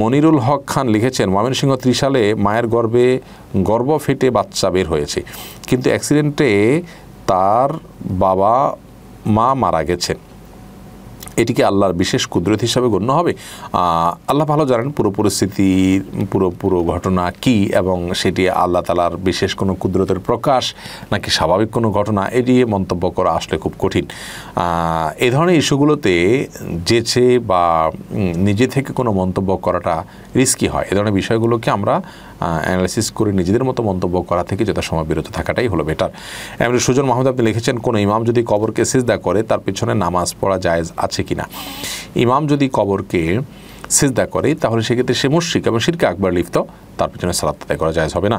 মনিরুল হক খান লিখেছেন ময়মনসিংহ ত্রিশালে মায়ের গর্ভে গর্ব ফেটে বাচ্চা বের হয়েছে কিন্তু অ্যাক্সিডেন্টে তার বাবা মা মারা গেছেন এটিকে আল্লাহর বিশেষ কুদরত হিসাবে গণ্য হবে আল্লাহ ভালো জানেন পুরো পরিস্থিতি পুরো পুরো ঘটনা কি এবং সেটি আল্লাহ তালার বিশেষ কোনো কুদরতের প্রকাশ নাকি স্বাভাবিক কোনো ঘটনা এটি মন্তব্য করা আসলে খুব কঠিন এ ধরনের ইস্যুগুলোতে যেছে বা নিজে থেকে কোনো মন্তব্য করাটা রিস্কি হয় এ ধরনের বিষয়গুলোকে আমরা অ্যানালাইসিস করে নিজেদের মতো মন্তব্য করা থেকে যথাসময় বিরত থাকাটাই হলো বেটার এমনি সুজন মাহমুদ আপনি লিখেছেন কোনো ইমাম যদি কবরকে সিজদা করে তার পিছনে নামাজ পড়া জায়েজ আছে কিনা ইমাম যদি কবরকে সিজদা করে তাহলে সেক্ষেত্রে সে মুশ্রিক এবং শিরকে আকবর লিপ্ত তার পিছনে সালাত করা যায় হবে না